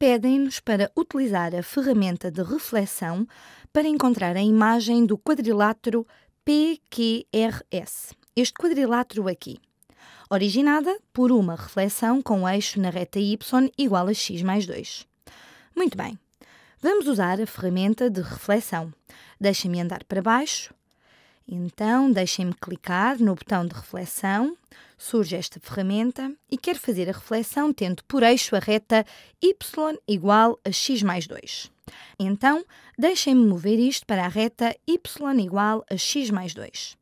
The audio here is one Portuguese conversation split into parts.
pedem-nos para utilizar a ferramenta de reflexão para encontrar a imagem do quadrilátero PQRS. Este quadrilátero aqui, originada por uma reflexão com eixo na reta y igual a x mais 2. Muito bem, vamos usar a ferramenta de reflexão. Deixa-me andar para baixo então, deixem-me clicar no botão de reflexão, surge esta ferramenta e quero fazer a reflexão tendo por eixo a reta y igual a x mais 2. Então, deixem-me mover isto para a reta y igual a x mais 2.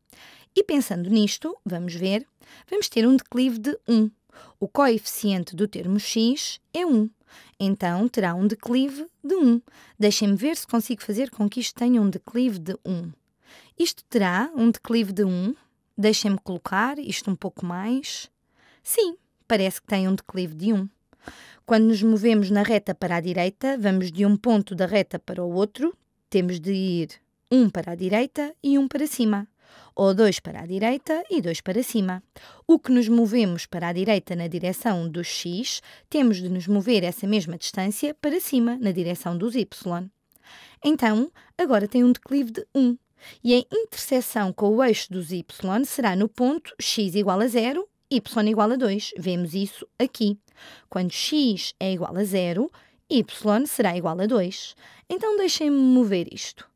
E pensando nisto, vamos ver, vamos ter um declive de 1. O coeficiente do termo x é 1. Então, terá um declive de 1. Deixem-me ver se consigo fazer com que isto tenha um declive de 1. Isto terá um declive de 1? Deixem-me colocar isto um pouco mais. Sim, parece que tem um declive de 1. Quando nos movemos na reta para a direita, vamos de um ponto da reta para o outro, temos de ir um para a direita e um para cima, ou dois para a direita e dois para cima. O que nos movemos para a direita na direção do x, temos de nos mover essa mesma distância para cima na direção dos y. Então, agora tem um declive de 1 e em interseção com o eixo dos y será no ponto x igual a 0, y igual a 2. Vemos isso aqui. Quando x é igual a 0, y será igual a 2. Então deixem-me mover isto.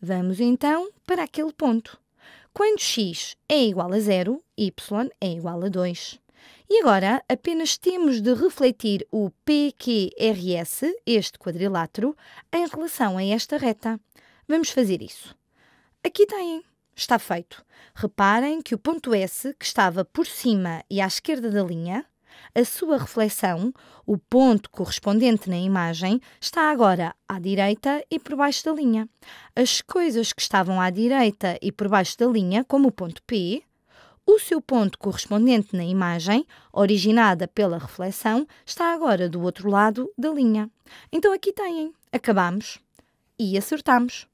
Vamos então para aquele ponto. Quando x é igual a 0, y é igual a 2. E agora apenas temos de refletir o PQRS, este quadrilátero, em relação a esta reta. Vamos fazer isso. Aqui têm. Está feito. Reparem que o ponto S, que estava por cima e à esquerda da linha, a sua reflexão, o ponto correspondente na imagem, está agora à direita e por baixo da linha. As coisas que estavam à direita e por baixo da linha, como o ponto P, o seu ponto correspondente na imagem, originada pela reflexão, está agora do outro lado da linha. Então aqui têm. Acabamos e acertamos.